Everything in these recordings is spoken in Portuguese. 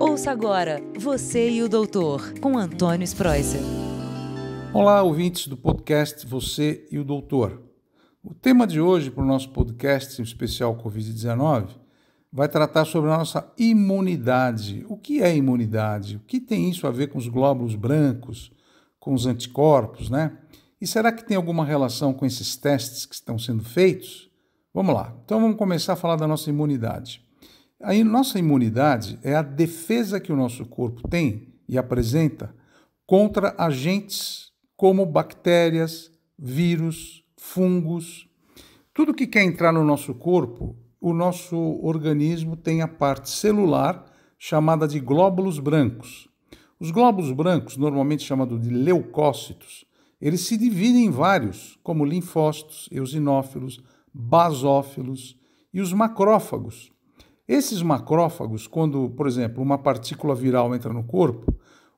Ouça agora Você e o Doutor, com Antônio Spreuser. Olá, ouvintes do podcast Você e o Doutor. O tema de hoje para o nosso podcast especial Covid-19 vai tratar sobre a nossa imunidade. O que é imunidade? O que tem isso a ver com os glóbulos brancos, com os anticorpos, né? E será que tem alguma relação com esses testes que estão sendo feitos? Vamos lá. Então vamos começar a falar da nossa imunidade. A nossa imunidade é a defesa que o nosso corpo tem e apresenta contra agentes como bactérias, vírus, fungos. Tudo que quer entrar no nosso corpo, o nosso organismo tem a parte celular chamada de glóbulos brancos. Os glóbulos brancos, normalmente chamados de leucócitos, eles se dividem em vários, como linfócitos, eosinófilos, basófilos e os macrófagos. Esses macrófagos, quando, por exemplo, uma partícula viral entra no corpo,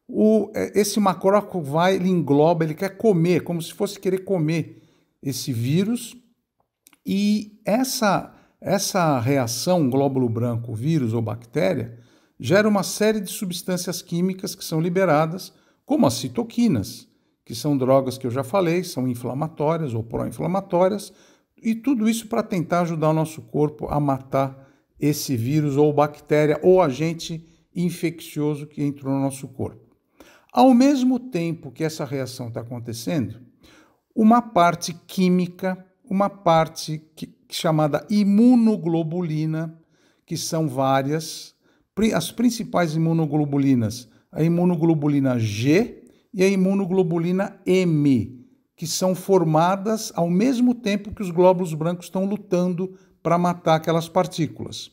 o, é, esse macrófago vai, ele engloba, ele quer comer, como se fosse querer comer esse vírus. E essa, essa reação glóbulo branco, vírus ou bactéria, gera uma série de substâncias químicas que são liberadas, como as citoquinas, que são drogas que eu já falei, são inflamatórias ou pró-inflamatórias, e tudo isso para tentar ajudar o nosso corpo a matar esse vírus ou bactéria ou agente infeccioso que entrou no nosso corpo. Ao mesmo tempo que essa reação está acontecendo, uma parte química, uma parte que, chamada imunoglobulina, que são várias, as principais imunoglobulinas, a imunoglobulina G e a imunoglobulina M, que são formadas ao mesmo tempo que os glóbulos brancos estão lutando para matar aquelas partículas.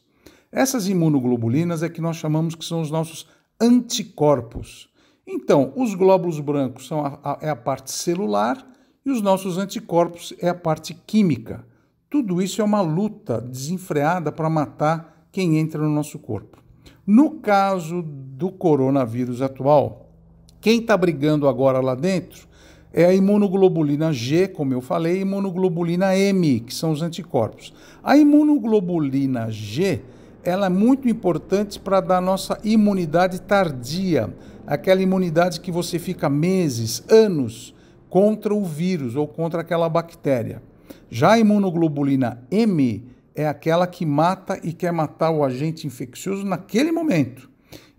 Essas imunoglobulinas é que nós chamamos que são os nossos anticorpos. Então, os glóbulos brancos são a, a, é a parte celular e os nossos anticorpos é a parte química. Tudo isso é uma luta desenfreada para matar quem entra no nosso corpo. No caso do coronavírus atual, quem está brigando agora lá dentro é a imunoglobulina G, como eu falei, e imunoglobulina M, que são os anticorpos. A imunoglobulina G, ela é muito importante para dar nossa imunidade tardia, aquela imunidade que você fica meses, anos contra o vírus ou contra aquela bactéria. Já a imunoglobulina M é aquela que mata e quer matar o agente infeccioso naquele momento.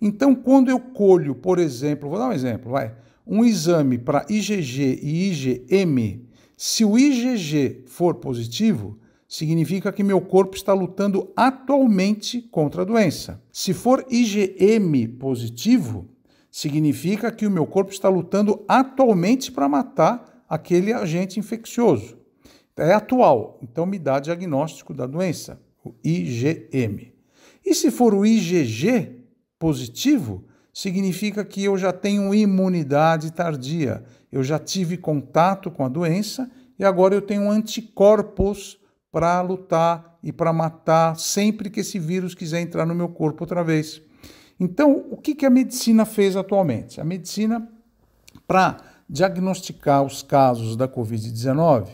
Então, quando eu colho, por exemplo, vou dar um exemplo, vai, um exame para IgG e IgM, se o IgG for positivo, significa que meu corpo está lutando atualmente contra a doença. Se for IgM positivo, significa que o meu corpo está lutando atualmente para matar aquele agente infeccioso. É atual, então me dá diagnóstico da doença, o IgM. E se for o IgG positivo, significa que eu já tenho imunidade tardia, eu já tive contato com a doença e agora eu tenho anticorpos para lutar e para matar sempre que esse vírus quiser entrar no meu corpo outra vez. Então, o que, que a medicina fez atualmente? A medicina, para diagnosticar os casos da Covid-19,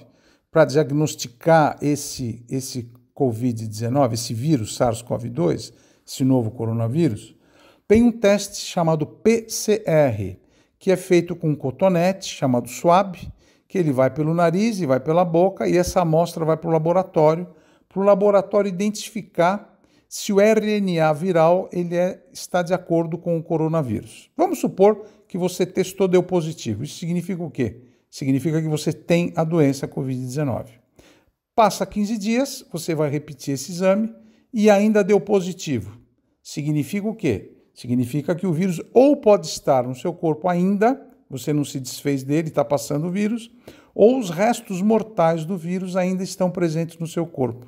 para diagnosticar esse, esse Covid-19, esse vírus SARS-CoV-2, esse novo coronavírus, tem um teste chamado PCR, que é feito com um cotonete chamado swab, que ele vai pelo nariz e vai pela boca, e essa amostra vai para o laboratório, para o laboratório identificar se o RNA viral ele é, está de acordo com o coronavírus. Vamos supor que você testou deu positivo. Isso significa o quê? Significa que você tem a doença COVID-19. Passa 15 dias, você vai repetir esse exame e ainda deu positivo. Significa o quê? Significa que o vírus ou pode estar no seu corpo ainda, você não se desfez dele, está passando o vírus, ou os restos mortais do vírus ainda estão presentes no seu corpo.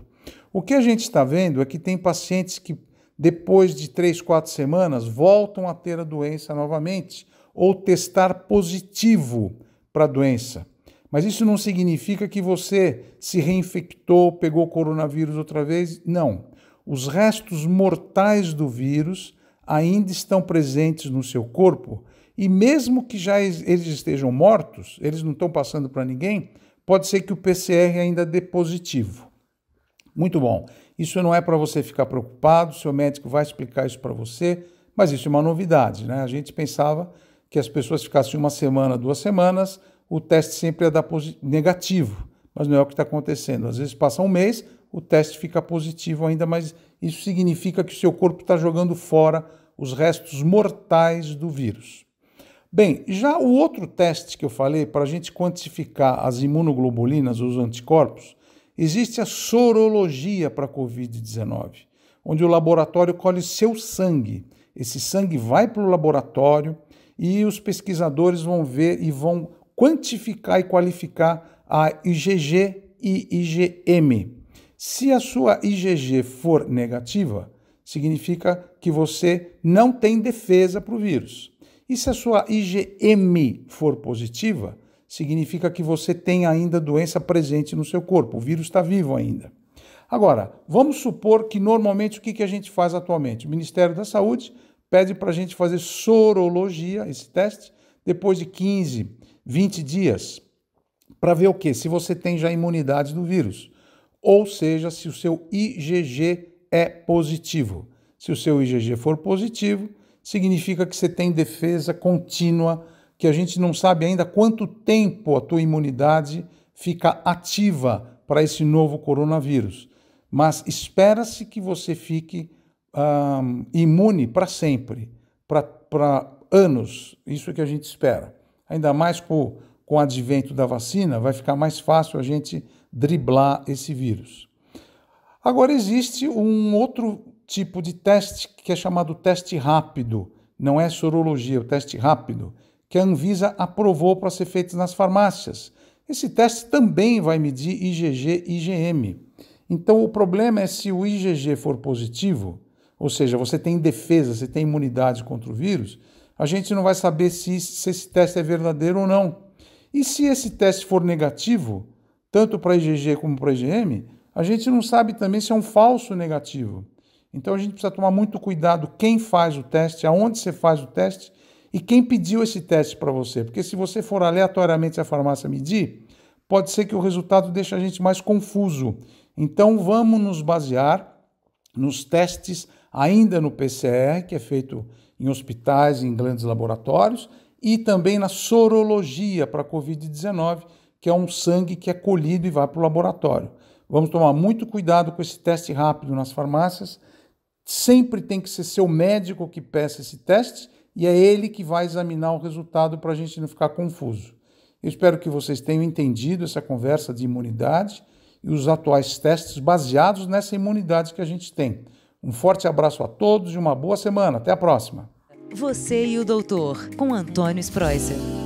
O que a gente está vendo é que tem pacientes que, depois de três, quatro semanas, voltam a ter a doença novamente ou testar positivo para a doença. Mas isso não significa que você se reinfectou, pegou coronavírus outra vez. Não. Os restos mortais do vírus ainda estão presentes no seu corpo, e mesmo que já eles estejam mortos, eles não estão passando para ninguém, pode ser que o PCR ainda dê positivo. Muito bom. Isso não é para você ficar preocupado, seu médico vai explicar isso para você, mas isso é uma novidade, né? A gente pensava que as pessoas ficassem uma semana, duas semanas, o teste sempre ia dar negativo, mas não é o que está acontecendo. Às vezes passa um mês, o teste fica positivo ainda, mas isso significa que o seu corpo está jogando fora os restos mortais do vírus. Bem, já o outro teste que eu falei para a gente quantificar as imunoglobulinas, os anticorpos, existe a sorologia para a Covid-19, onde o laboratório colhe seu sangue. Esse sangue vai para o laboratório e os pesquisadores vão ver e vão quantificar e qualificar a IgG e IgM. Se a sua IgG for negativa, significa que você não tem defesa para o vírus. E se a sua IgM for positiva, significa que você tem ainda doença presente no seu corpo, o vírus está vivo ainda. Agora, vamos supor que normalmente o que, que a gente faz atualmente? O Ministério da Saúde pede para a gente fazer sorologia, esse teste, depois de 15, 20 dias, para ver o que? Se você tem já imunidade do vírus ou seja, se o seu IgG é positivo. Se o seu IgG for positivo, significa que você tem defesa contínua, que a gente não sabe ainda quanto tempo a tua imunidade fica ativa para esse novo coronavírus. Mas espera-se que você fique imune para sempre, para anos. Isso é que a gente espera. Ainda mais com, com o advento da vacina, vai ficar mais fácil a gente driblar esse vírus. Agora, existe um outro tipo de teste que é chamado teste rápido, não é sorologia, é o teste rápido, que a Anvisa aprovou para ser feito nas farmácias. Esse teste também vai medir IgG e IgM. Então, o problema é se o IgG for positivo, ou seja, você tem defesa, você tem imunidade contra o vírus, a gente não vai saber se, se esse teste é verdadeiro ou não. E se esse teste for negativo, tanto para IgG como para IgM, a gente não sabe também se é um falso negativo. Então a gente precisa tomar muito cuidado quem faz o teste, aonde você faz o teste e quem pediu esse teste para você. Porque se você for aleatoriamente à farmácia medir, pode ser que o resultado deixe a gente mais confuso. Então vamos nos basear nos testes ainda no PCR, que é feito em hospitais, em grandes laboratórios, e também na sorologia para COVID-19, que é um sangue que é colhido e vai para o laboratório. Vamos tomar muito cuidado com esse teste rápido nas farmácias. Sempre tem que ser seu médico que peça esse teste e é ele que vai examinar o resultado para a gente não ficar confuso. Eu espero que vocês tenham entendido essa conversa de imunidade e os atuais testes baseados nessa imunidade que a gente tem. Um forte abraço a todos e uma boa semana. Até a próxima. Você e o Doutor, com Antônio Spreuser.